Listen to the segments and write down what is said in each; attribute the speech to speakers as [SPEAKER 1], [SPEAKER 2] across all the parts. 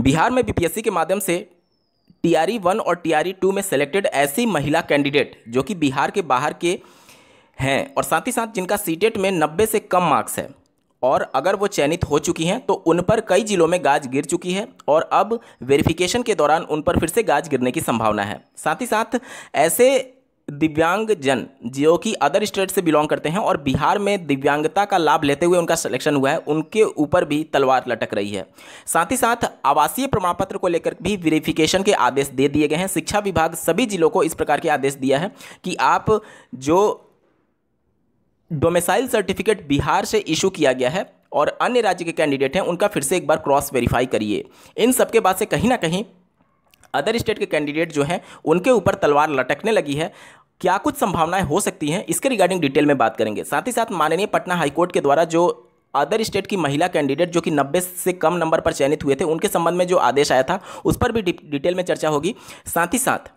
[SPEAKER 1] बिहार में बीपीएससी के माध्यम से टीआरई e वन और टीआरई टू e में सेलेक्टेड ऐसी महिला कैंडिडेट जो कि बिहार के बाहर के हैं और साथ ही साथ जिनका सीटेट e में नब्बे से कम मार्क्स है और अगर वो चयनित हो चुकी हैं तो उन पर कई जिलों में गाज गिर चुकी है और अब वेरिफिकेशन के दौरान उन पर फिर से गाज गिरने की संभावना है साथ ही साथ ऐसे दिव्यांग जन जो कि अदर स्टेट से बिलोंग करते हैं और बिहार में दिव्यांगता का लाभ लेते हुए उनका सिलेक्शन हुआ है उनके ऊपर भी तलवार लटक रही है साथ ही साथ आवासीय प्रमाण पत्र को लेकर भी वेरिफिकेशन के आदेश दे दिए गए हैं शिक्षा विभाग सभी जिलों को इस प्रकार के आदेश दिया है कि आप जो डोमेसाइल सर्टिफिकेट बिहार से इशू किया गया है और अन्य राज्य के कैंडिडेट हैं उनका फिर से एक बार क्रॉस वेरीफाई करिए इन सबके बाद से कहीं ना कहीं अदर स्टेट के कैंडिडेट जो हैं उनके ऊपर तलवार लटकने लगी है क्या कुछ संभावनाएं हो सकती हैं इसके रिगार्डिंग डिटेल में बात करेंगे साथ ही साथ माननीय पटना हाईकोर्ट के द्वारा जो अदर स्टेट की महिला कैंडिडेट जो कि 90 से कम नंबर पर चयनित हुए थे उनके संबंध में जो आदेश आया था उस पर भी डिटेल में चर्चा होगी साथ ही साथ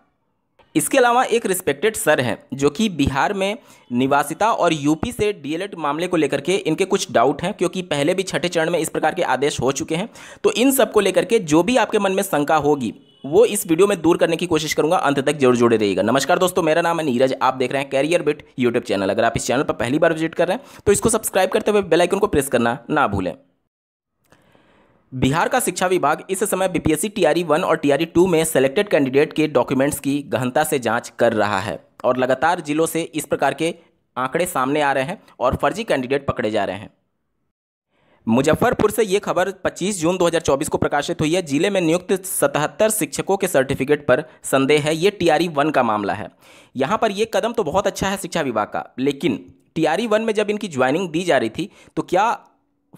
[SPEAKER 1] इसके अलावा एक रिस्पेक्टेड सर हैं जो कि बिहार में निवासिता और यूपी से डीएलएड मामले को लेकर के इनके कुछ डाउट हैं क्योंकि पहले भी छठे चरण में इस प्रकार के आदेश हो चुके हैं तो इन सब को लेकर के जो भी आपके मन में शंका होगी वो इस वीडियो में दूर करने की कोशिश करूंगा अंत तक जरूर जुड़े रहिएगा नमस्कार दोस्तों मेरा नाम है नीरज आप देख रहे हैं कैरियर बिट यूट्यूब चैनल अगर आप इस चैनल पर पहली बार विजिट कर रहे हैं तो इसको सब्सक्राइब करते हुए बेलाइकन को प्रेस करना ना भूलें बिहार का शिक्षा विभाग इस समय बीपीएससी टीआरई वन और टीआरई टू e में सेलेक्टेड कैंडिडेट के डॉक्यूमेंट्स की गहनता से जांच कर रहा है और लगातार जिलों से इस प्रकार के आंकड़े सामने आ रहे हैं और फर्जी कैंडिडेट पकड़े जा रहे हैं मुजफ्फरपुर से ये खबर 25 जून 2024 को प्रकाशित हुई है जिले में नियुक्त 77 शिक्षकों के सर्टिफिकेट पर संदेह है ये टी आर वन का मामला है यहाँ पर ये कदम तो बहुत अच्छा है शिक्षा विभाग का लेकिन टी आर वन में जब इनकी ज्वाइनिंग दी जा रही थी तो क्या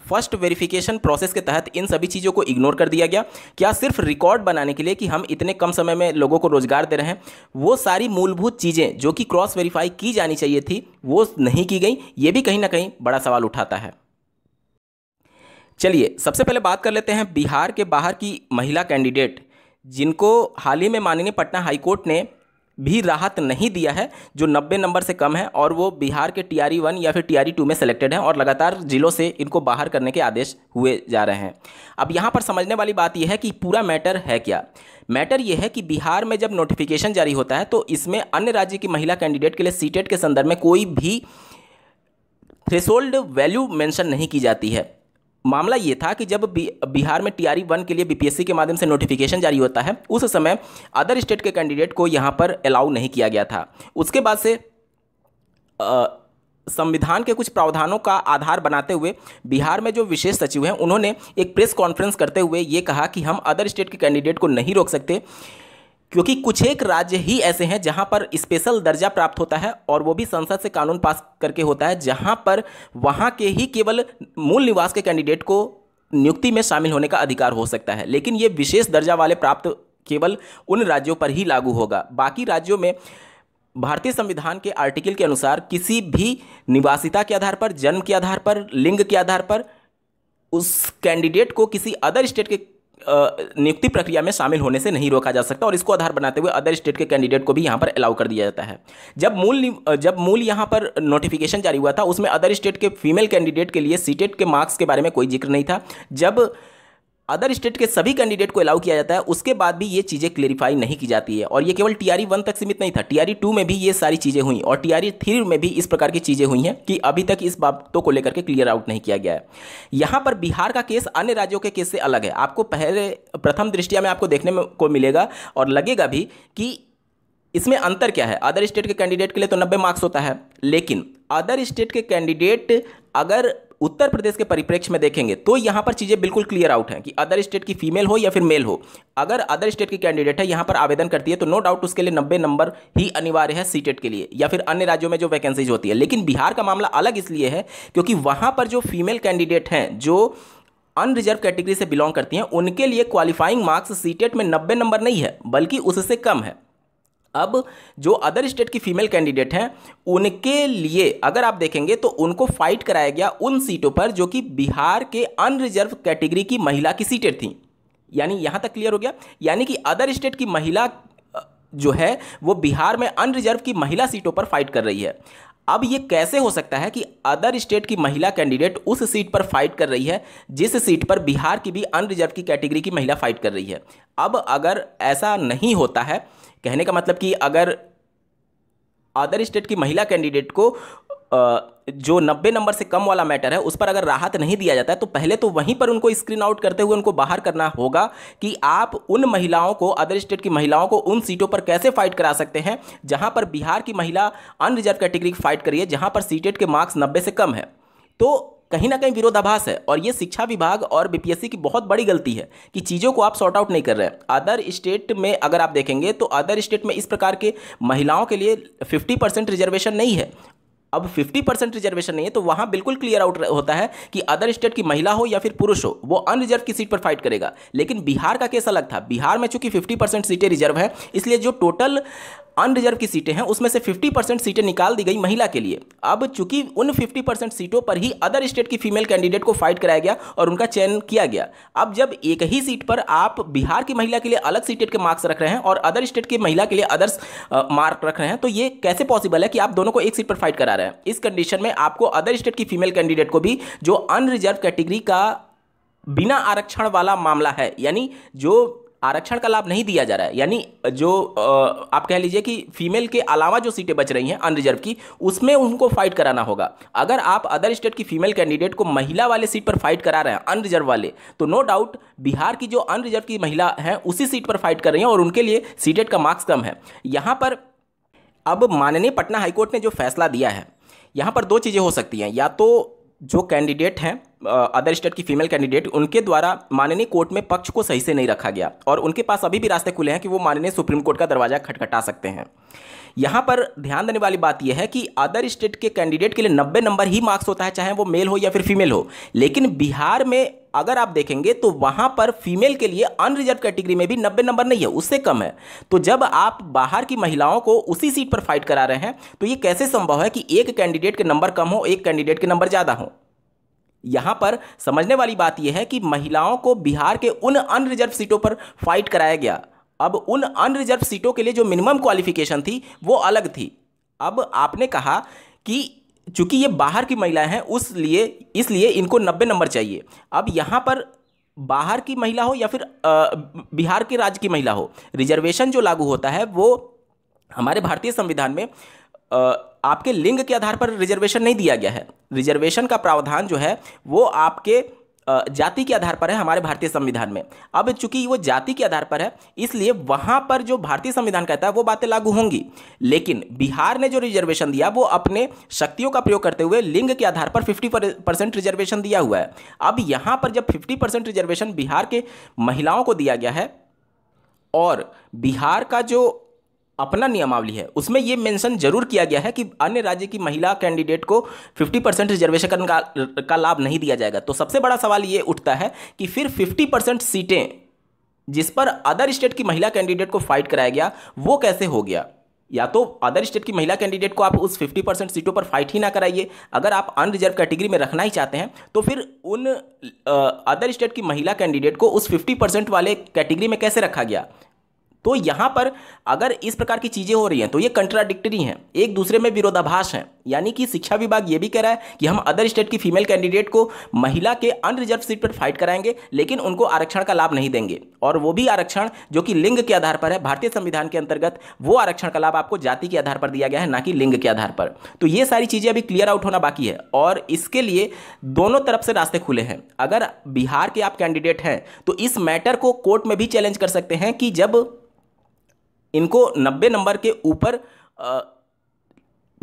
[SPEAKER 1] फर्स्ट वेरिफिकेशन प्रोसेस के तहत इन सभी चीज़ों को इग्नोर कर दिया गया क्या सिर्फ रिकॉर्ड बनाने के लिए कि हम इतने कम समय में लोगों को रोजगार दे रहे हैं वो सारी मूलभूत चीज़ें जो कि क्रॉस वेरीफाई की जानी चाहिए थी वो नहीं की गई ये भी कहीं ना कहीं बड़ा सवाल उठाता है चलिए सबसे पहले बात कर लेते हैं बिहार के बाहर की महिला कैंडिडेट जिनको हाल ही में माननीय पटना हाईकोर्ट ने भी राहत नहीं दिया है जो 90 नंबर से कम है और वो बिहार के टी आर वन या फिर टी आर टू में सेलेक्टेड हैं और लगातार जिलों से इनको बाहर करने के आदेश हुए जा रहे हैं अब यहाँ पर समझने वाली बात यह है कि पूरा मैटर है क्या मैटर यह है कि बिहार में जब नोटिफिकेशन जारी होता है तो इसमें अन्य राज्य की महिला कैंडिडेट के लिए सीटेट के संदर्भ में कोई भी थ्रेसोल्ड वैल्यू मेंशन नहीं की जाती है मामला ये था कि जब बिहार में टीआरई वन के लिए बीपीएससी के माध्यम से नोटिफिकेशन जारी होता है उस समय अदर स्टेट के कैंडिडेट को यहाँ पर अलाउ नहीं किया गया था उसके बाद से संविधान के कुछ प्रावधानों का आधार बनाते हुए बिहार में जो विशेष सचिव हैं उन्होंने एक प्रेस कॉन्फ्रेंस करते हुए ये कहा कि हम अदर स्टेट के कैंडिडेट को नहीं रोक सकते क्योंकि कुछ एक राज्य ही ऐसे हैं जहां पर स्पेशल दर्जा प्राप्त होता है और वो भी संसद से कानून पास करके होता है जहां पर वहां के ही केवल मूल निवास के कैंडिडेट को नियुक्ति में शामिल होने का अधिकार हो सकता है लेकिन ये विशेष दर्जा वाले प्राप्त केवल उन राज्यों पर ही लागू होगा बाकी राज्यों में भारतीय संविधान के आर्टिकल के अनुसार किसी भी निवासिता के आधार पर जन्म के आधार पर लिंग के आधार पर उस कैंडिडेट को किसी अदर स्टेट के नियुक्ति प्रक्रिया में शामिल होने से नहीं रोका जा सकता और इसको आधार बनाते हुए अदर स्टेट के कैंडिडेट को भी यहाँ पर अलाउ कर दिया जाता है जब मूल जब मूल यहाँ पर नोटिफिकेशन जारी हुआ था उसमें अदर स्टेट के फीमेल कैंडिडेट के लिए सीटेट के मार्क्स के बारे में कोई जिक्र नहीं था जब अदर स्टेट के सभी कैंडिडेट को अलाउ किया जाता है उसके बाद भी ये चीज़ें क्लेरिफाई नहीं की जाती है और ये केवल टीआरई वन e तक सीमित नहीं था टीआरई टू e में भी ये सारी चीज़ें हुई और टीआरई थ्री e में भी इस प्रकार की चीज़ें हुई हैं कि अभी तक इस बातों को लेकर के क्लियर आउट नहीं किया गया है यहाँ पर बिहार का केस अन्य राज्यों के केस से अलग है आपको पहले प्रथम दृष्टिया में आपको देखने को मिलेगा और लगेगा भी कि इसमें अंतर क्या है अदर स्टेट के कैंडिडेट के लिए तो नब्बे मार्क्स होता है लेकिन अदर स्टेट के कैंडिडेट अगर उत्तर प्रदेश के परिप्रेक्ष्य में देखेंगे तो यहां पर चीज़ें बिल्कुल क्लियर आउट हैं कि अदर स्टेट की फीमेल हो या फिर मेल हो अगर अदर स्टेट की कैंडिडेट है यहां पर आवेदन करती है तो नो डाउट उसके लिए नब्बे नंबर ही अनिवार्य है सीटेट के लिए या फिर अन्य राज्यों में जो वैकेंसीज होती है लेकिन बिहार का मामला अलग इसलिए है क्योंकि वहां पर जो फीमेल कैंडिडेट हैं जो अनरिजर्व कैटेगरी से बिलोंग करती हैं उनके लिए क्वालिफाइंग मार्क्स सीटेट में नब्बे नंबर नहीं है बल्कि उससे कम है अब जो अदर स्टेट की फीमेल कैंडिडेट हैं उनके लिए अगर आप देखेंगे तो उनको फाइट कराया गया उन सीटों पर जो कि बिहार के अनरिजर्व कैटेगरी की महिला की सीटें थीं यानी यहाँ तक क्लियर हो गया यानी कि अदर स्टेट की महिला जो है वो बिहार में अनरिजर्व की महिला सीटों पर फाइट कर रही है अब ये कैसे हो सकता है कि अदर स्टेट की महिला कैंडिडेट उस सीट पर फाइट कर रही है जिस सीट पर बिहार की भी अनरिजर्व की कैटेगरी की महिला फाइट कर रही है अब अगर ऐसा नहीं होता है कहने का मतलब कि अगर अदर स्टेट की महिला कैंडिडेट को जो 90 नंबर से कम वाला मैटर है उस पर अगर राहत नहीं दिया जाता है तो पहले तो वहीं पर उनको स्क्रीन आउट करते हुए उनको बाहर करना होगा कि आप उन महिलाओं को अदर स्टेट की महिलाओं को उन सीटों पर कैसे फाइट करा सकते हैं जहां पर बिहार की महिला अनरिजर्व कैटेगरी फाइट करिए जहां पर सीटेट के मार्क्स नब्बे से कम है तो कहीं ना कहीं विरोधाभास है और ये शिक्षा विभाग और बीपीएससी की बहुत बड़ी गलती है कि चीज़ों को आप सॉर्ट आउट नहीं कर रहे हैं अदर स्टेट में अगर आप देखेंगे तो अदर स्टेट में इस प्रकार के महिलाओं के लिए फिफ्टी रिजर्वेशन नहीं है अब 50 परसेंट रिजर्वेशन नहीं है तो वहाँ बिल्कुल क्लियर आउट होता है कि अदर स्टेट की महिला हो या फिर पुरुष हो वो अनरिजर्व की सीट पर फाइट करेगा लेकिन बिहार का केस अलग था बिहार में चूंकि 50 परसेंट सीटें रिजर्व हैं इसलिए जो टोटल अनरिजर्व की सीटें हैं उसमें से 50 परसेंट सीटें निकाल दी गई महिला के लिए अब चूंकि उन 50 परसेंट सीटों पर ही अदर स्टेट की फीमेल कैंडिडेट को फाइट कराया गया और उनका चयन किया गया अब जब एक ही सीट पर आप बिहार की महिला के लिए अलग सीटेट के मार्क्स रख रहे हैं और अदर स्टेट की महिला के लिए अदर्स मार्क रख रहे हैं तो ये कैसे पॉसिबल है कि आप दोनों को एक सीट पर फाइट करा रहे हैं है इस कंडीशन में आपको अदर स्टेट की फीमेल कैंडिडेट को भी जो अनरिजर्व कैटेगरी का बिना आरक्षण वाला मामला है यानी जो आरक्षण का लाभ नहीं दिया जा रहा है यानी जो आप कह लीजिए कि फीमेल के अलावा जो सीटें बच रही हैं अनरिजर्व की उसमें उनको फाइट कराना होगा अगर आप अदर स्टेट की फीमेल कैंडिडेट को महिला वाले सीट पर फाइट करा रहे हैं अनरिजर्व वाले तो नो डाउट बिहार की जो अनरिजर्व की महिला हैं उसी सीट पर फाइट कर रही हैं और उनके लिए सीटेट का मार्क्स कम है यहाँ पर अब माननीय पटना हाईकोर्ट ने जो फैसला दिया है यहाँ पर दो चीज़ें हो सकती हैं या तो जो कैंडिडेट हैं अदर स्टेट की फीमेल कैंडिडेट उनके द्वारा माननीय कोर्ट में पक्ष को सही से नहीं रखा गया और उनके पास अभी भी रास्ते खुले हैं कि वो माननीय सुप्रीम कोर्ट का दरवाज़ा खटखटा सकते हैं यहां पर ध्यान देने वाली बात यह है कि अदर स्टेट के कैंडिडेट के लिए नब्बे नंबर ही मार्क्स होता है चाहे वो मेल हो या फिर फीमेल हो लेकिन बिहार में अगर आप देखेंगे तो वहां पर फीमेल के लिए अनरिजर्व कैटेगरी में भी नब्बे नंबर नहीं है उससे कम है तो जब आप बाहर की महिलाओं को उसी सीट पर फाइट करा रहे हैं तो यह कैसे संभव है कि एक कैंडिडेट के नंबर कम हो एक कैंडिडेट के नंबर ज़्यादा हो यहां पर समझने वाली बात यह है कि महिलाओं को बिहार के उन अनरिजर्व सीटों पर फाइट कराया गया अब उन अनरिजर्व सीटों के लिए जो मिनिमम क्वालिफिकेशन थी वो अलग थी अब आपने कहा कि चूंकि ये बाहर की महिलाएं हैं उस लिए इसलिए इनको नब्बे नंबर चाहिए अब यहाँ पर बाहर की महिला हो या फिर आ, बिहार के राज्य की महिला हो रिजर्वेशन जो लागू होता है वो हमारे भारतीय संविधान में आ, आपके लिंग के आधार पर रिजर्वेशन नहीं दिया गया है रिजर्वेशन का प्रावधान जो है वो आपके जाति के आधार पर है हमारे भारतीय संविधान में अब चूंकि वो जाति के आधार पर है इसलिए वहां पर जो भारतीय संविधान कहता है वो बातें लागू होंगी लेकिन बिहार ने जो रिजर्वेशन दिया वो अपने शक्तियों का प्रयोग करते हुए लिंग के आधार पर फिफ्टी परसेंट रिजर्वेशन दिया हुआ है अब यहां पर जब फिफ्टी परसेंट रिजर्वेशन बिहार के महिलाओं को दिया गया है और बिहार का जो अपना नियमावली है उसमें यह मेंशन जरूर किया गया है कि अन्य राज्य की महिला कैंडिडेट को 50 परसेंट रिजर्वेशन का का लाभ नहीं दिया जाएगा तो सबसे बड़ा सवाल ये उठता है कि फिर 50 परसेंट सीटें जिस पर अदर स्टेट की महिला कैंडिडेट को फाइट कराया गया वो कैसे हो गया या तो अदर स्टेट की महिला कैंडिडेट को आप उस 50 परसेंट सीटों पर फाइट ही ना कराइए अगर आप अनरिजर्व कैटेगरी में रखना ही चाहते हैं तो फिर उन अदर स्टेट की महिला कैंडिडेट को उस 50 परसेंट वाले कैटेगरी में कैसे रखा गया तो यहाँ पर अगर इस प्रकार की चीज़ें हो रही हैं तो ये कंट्राडिक्टरी हैं एक दूसरे में विरोधाभास हैं यानी कि शिक्षा विभाग ये भी कह रहा है कि हम अदर स्टेट की फीमेल कैंडिडेट को महिला के अनरिजर्व सीट पर फाइट कराएंगे लेकिन उनको आरक्षण का लाभ नहीं देंगे और वो भी आरक्षण जो कि लिंग के आधार पर है भारतीय संविधान के अंतर्गत वो आरक्षण का लाभ आपको जाति के आधार पर दिया गया है ना कि लिंग के आधार पर तो ये सारी चीज़ें अभी क्लियर आउट होना बाकी है और इसके लिए दोनों तरफ से रास्ते खुले हैं अगर बिहार के आप कैंडिडेट हैं तो इस मैटर को कोर्ट में भी चैलेंज कर सकते हैं कि जब इनको नब्बे नंबर के ऊपर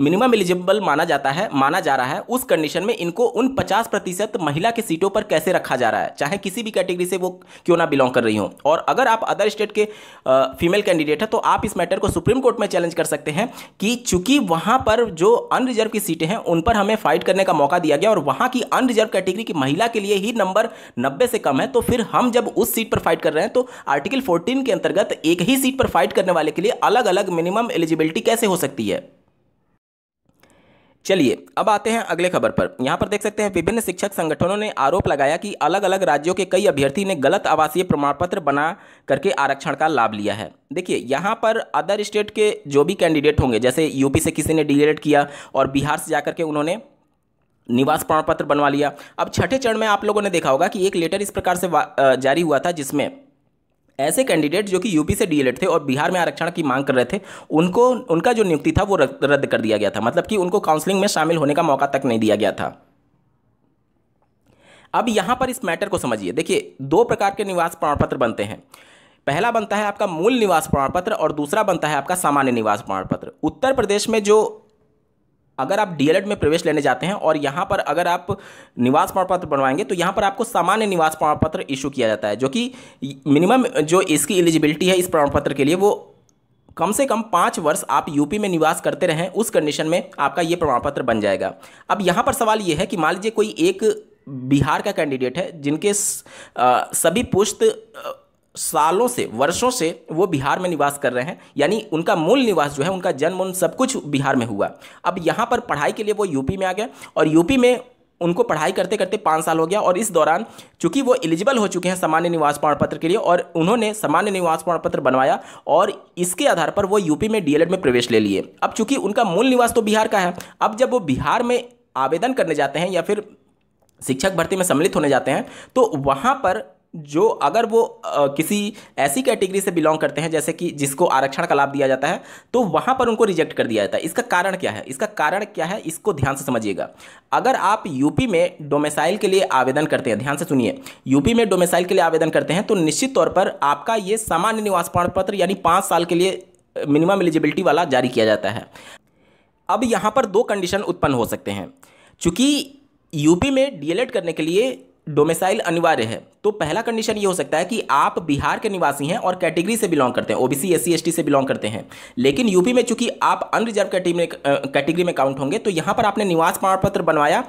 [SPEAKER 1] मिनिमम एलिजिबल माना जाता है माना जा रहा है उस कंडीशन में इनको उन 50 प्रतिशत महिला के सीटों पर कैसे रखा जा रहा है चाहे किसी भी कैटेगरी से वो क्यों ना बिलोंग कर रही हो और अगर आप अदर स्टेट के फीमेल कैंडिडेट हैं तो आप इस मैटर को सुप्रीम कोर्ट में चैलेंज कर सकते हैं कि चूंकि वहाँ पर जो अनरिजर्व की सीटें हैं उन पर हमें फाइट करने का मौका दिया गया और वहाँ की अनरिजर्व कैटेगरी की महिला के लिए ही नंबर नब्बे से कम है तो फिर हम जब उस सीट पर फाइट कर रहे हैं तो आर्टिकल फोर्टीन के अंतर्गत एक ही सीट पर फाइट करने वाले के लिए अलग अलग मिनिमम एलिजिबिलिटी कैसे हो सकती है चलिए अब आते हैं अगले खबर पर यहाँ पर देख सकते हैं विभिन्न शिक्षक संगठनों ने आरोप लगाया कि अलग अलग राज्यों के कई अभ्यर्थी ने गलत आवासीय प्रमाण पत्र बना करके आरक्षण का लाभ लिया है देखिए यहाँ पर अदर स्टेट के जो भी कैंडिडेट होंगे जैसे यूपी से किसी ने डिग्रेड किया और बिहार से जाकर के उन्होंने निवास प्रमाण पत्र बनवा लिया अब छठे चरण में आप लोगों ने देखा होगा कि एक लेटर इस प्रकार से जारी हुआ था जिसमें ऐसे कैंडिडेट जो कि यूपी से डीएलएड थे और बिहार में आरक्षण की मांग कर रहे थे उनको उनका जो नियुक्ति था वो रद्द कर दिया गया था मतलब कि उनको काउंसलिंग में शामिल होने का मौका तक नहीं दिया गया था अब यहां पर इस मैटर को समझिए देखिए दो प्रकार के निवास प्रमाण पत्र बनते हैं पहला बनता है आपका मूल निवास प्रमाण पत्र और दूसरा बनता है आपका सामान्य निवास प्रमाण पत्र उत्तर प्रदेश में जो अगर आप डी में प्रवेश लेने जाते हैं और यहाँ पर अगर आप निवास प्रमाण पत्र बनवाएंगे तो यहाँ पर आपको सामान्य निवास प्रमाण पत्र इशू किया जाता है जो कि मिनिमम जो इसकी एलिजिबिलिटी है इस प्रमाण पत्र के लिए वो कम से कम पाँच वर्ष आप यूपी में निवास करते रहें उस कंडीशन में आपका ये प्रमाण पत्र बन जाएगा अब यहाँ पर सवाल ये है कि मान लीजिए कोई एक बिहार का कैंडिडेट है जिनके सभी पुष्ट सालों से वर्षों से वो बिहार में निवास कर रहे हैं यानी उनका मूल निवास जो है उनका जन्म उन सब कुछ बिहार में हुआ अब यहाँ पर पढ़ाई के लिए वो यूपी में आ गए और यूपी में उनको पढ़ाई करते करते पाँच साल हो गया और इस दौरान चूंकि वो एलिजिबल हो चुके हैं सामान्य निवास प्रमाण पत्र के लिए और उन्होंने सामान्य निवास प्रमाण पत्र बनवाया और इसके आधार पर वो यूपी में डीएलएड में प्रवेश ले लिए अब चूंकि उनका मूल निवास तो बिहार का है अब जब वो बिहार में आवेदन करने जाते हैं या फिर शिक्षक भर्ती में सम्मिलित होने जाते हैं तो वहाँ पर जो अगर वो आ, किसी ऐसी कैटेगरी से बिलोंग करते हैं जैसे कि जिसको आरक्षण का लाभ दिया जाता है तो वहाँ पर उनको रिजेक्ट कर दिया जाता है इसका कारण क्या है इसका कारण क्या है इसको ध्यान से समझिएगा अगर आप यूपी में डोमेसाइल के लिए आवेदन करते हैं ध्यान से सुनिए यूपी में डोमेसाइल के लिए आवेदन करते हैं तो निश्चित तौर पर आपका ये सामान्य निवास प्रमाण पत्र यानी पाँच साल के लिए मिनिमम एलिजिबिलिटी वाला जारी किया जाता है अब यहाँ पर दो कंडीशन उत्पन्न हो सकते हैं चूँकि यूपी में डीएलएड करने के लिए डोमेसाइल अनिवार्य है तो पहला कंडीशन ये हो सकता है कि आप बिहार के निवासी हैं और कैटेगरी से बिलोंग करते हैं ओबीसी एससी एसटी से बिलोंग करते हैं लेकिन यूपी में चूंकि आप अनरिजर्व कैटेगरी में काउंट होंगे तो यहाँ पर आपने निवास प्रमाण पत्र बनवाया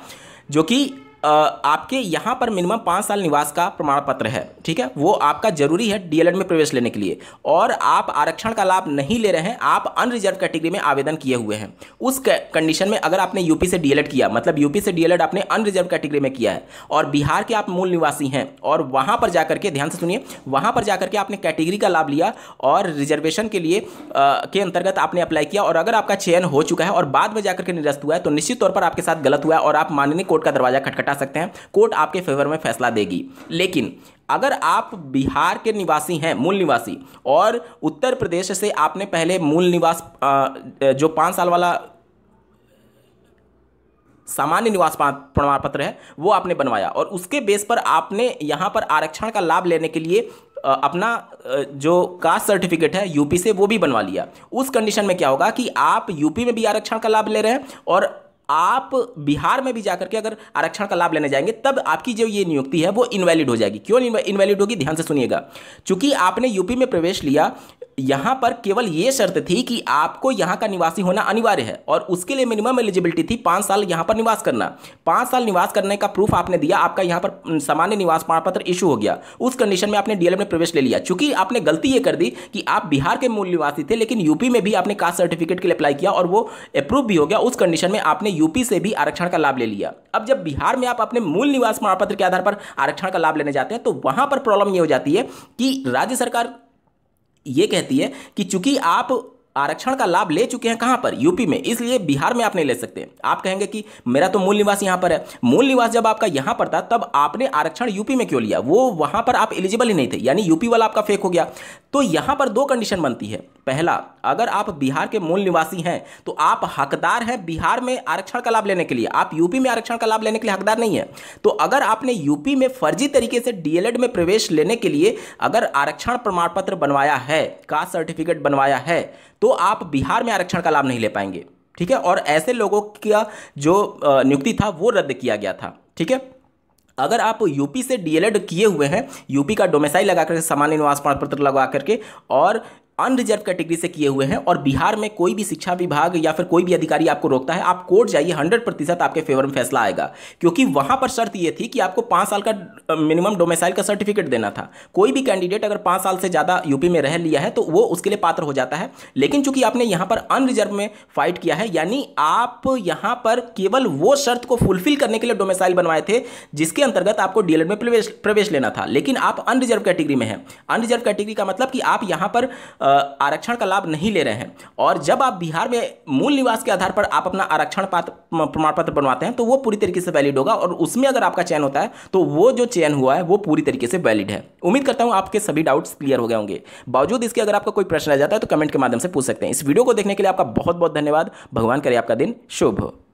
[SPEAKER 1] जो कि आपके यहाँ पर मिनिमम पाँच साल निवास का प्रमाण पत्र है ठीक है वो आपका जरूरी है डीएलएड में प्रवेश लेने के लिए और आप आरक्षण का लाभ नहीं ले रहे हैं आप अनरिजर्व कैटेगरी में आवेदन किए हुए हैं उस कंडीशन में अगर आपने यूपी से डीएलएड किया मतलब यूपी से डीएलएड आपने अनरिजर्व कैटेगरी में किया है और बिहार के आप मूल निवासी हैं और वहाँ पर जाकर के ध्यान से सुनिए वहाँ पर जाकर के आपने कैटेगरी का लाभ लिया और रिजर्वेशन के लिए के अंतर्गत आपने अप्लाई किया और अगर आपका चयन हो चुका है और बाद में जाकर के निरस्त हुआ है तो निश्चित तौर पर आपके साथ गलत हुआ है और आप माननीय कोर्ट का दरवाजा खटखट हटा सकते हैं कोर्ट आपके फेवर में फैसला देगी लेकिन अगर आप बिहार के निवासी हैं मूल निवासी और उत्तर प्रदेश से आपने पहले मूल निवास जो पाँच साल वाला सामान्य निवास प्रमाण पत्र है वो आपने बनवाया और उसके बेस पर आपने यहाँ पर आरक्षण का लाभ लेने के लिए अपना जो कास्ट सर्टिफिकेट है यूपी से वो भी बनवा लिया उस कंडीशन में क्या होगा कि आप यूपी में भी आरक्षण का लाभ ले रहे हैं और आप बिहार में भी जाकर के अगर आरक्षण का लाभ लेने जाएंगे तब आपकी जो ये नियुक्ति है वो इनवैलिड हो जाएगी क्यों इनवैलिड होगी ध्यान से सुनिएगा चूंकि आपने यूपी में प्रवेश लिया यहां पर केवल यह शर्त थी कि आपको यहां का निवासी होना अनिवार्य है और उसके लिए मिनिमम एलिजिबिलिटी थी पांच साल यहां पर निवास करना पांच साल निवास करने का प्रूफ आपने दिया आपका यहां पर सामान्य निवास प्रमाण पत्र इशू हो गया उस कंडीशन में आपने डीएलएम में प्रवेश ले लिया चूंकि आपने गलती यह कर दी कि आप बिहार के मूल निवासी थे लेकिन यूपी में भी आपने कास्ट सर्टिफिकेट के लिए अप्लाई किया और वो अप्रूव भी हो गया उस कंडीशन में आपने यूपी से भी आरक्षण का लाभ ले लिया अब जब बिहार में आप अपने मूल निवास प्रमाण पत्र के आधार पर आरक्षण का लाभ लेने जाते हैं तो वहां पर प्रॉब्लम यह हो जाती है कि राज्य सरकार ये कहती है कि चूंकि आप आरक्षण का लाभ ले चुके हैं कहां पर यूपी में इसलिए बिहार में आप नहीं ले सकते आप कहेंगे कि मेरा तो मूल निवास यहां पर है मूल निवास जब आपका यहां पर था तब आपने आरक्षण यूपी में क्यों लिया वो वहां पर आप एलिजिबल ही नहीं थे यानी यूपी वाला आपका फेक हो गया तो यहाँ पर दो कंडीशन बनती है पहला अगर आप बिहार के मूल निवासी हैं तो आप हकदार हैं बिहार में आरक्षण का लाभ लेने के लिए आप यूपी में आरक्षण का लाभ लेने के लिए हकदार नहीं है तो अगर आपने यूपी में फर्जी तरीके से डीएलएड में प्रवेश लेने के लिए अगर आरक्षण प्रमाण पत्र बनवाया है कास्ट सर्टिफिकेट बनवाया है तो आप बिहार में आरक्षण का लाभ नहीं ले पाएंगे ठीक है और ऐसे लोगों का जो नियुक्ति था वो रद्द किया गया था ठीक है अगर आप यूपी से डीएलएड किए हुए हैं यूपी का डोमेसाइल लगा करके सामान्य निवास प्रमाण पत्र लगा करके और अनरिजर्व कैटेगरी से किए हुए हैं और बिहार में कोई भी शिक्षा विभाग या फिर कोई भी अधिकारी आपको रोकता है आप कोर्ट जाइए हंड्रेड प्रतिशत आपके फेवर में फैसला आएगा क्योंकि वहां पर शर्त यह थी कि आपको पांच साल का मिनिमम डोमेसाइल का सर्टिफिकेट देना था कोई भी कैंडिडेट अगर पांच साल से ज़्यादा यूपी में रह लिया है तो वो उसके लिए पात्र हो जाता है लेकिन चूंकि आपने यहां पर अनरिजर्व में फाइट किया है यानी आप यहां पर केवल वो शर्त को फुलफिल करने के लिए डोमेसाइल बनवाए थे जिसके अंतर्गत आपको डीएलएड में प्रवेश प्रवेश लेना था लेकिन आप अनरिजर्व कैटेगरी में हैं अनरिजर्व कैटेगरी का मतलब कि आप यहाँ पर आरक्षण का लाभ नहीं ले रहे हैं और जब आप बिहार में मूल निवास के आधार पर आप अपना आरक्षण पात्र प्रमाण पत्र बनवाते हैं तो वो पूरी तरीके से वैलिड होगा और उसमें अगर आपका चयन होता है तो वो जो चयन हुआ है वो पूरी तरीके से वैलिड है उम्मीद करता हूँ आपके सभी डाउट्स क्लियर हो गए होंगे बावजूद इसके अगर आपका कोई प्रश्न रह जाता है तो कमेंट के माध्यम से पूछ सकते हैं इस वीडियो को देखने के लिए आपका बहुत बहुत धन्यवाद भगवान करे आपका दिन शुभ हो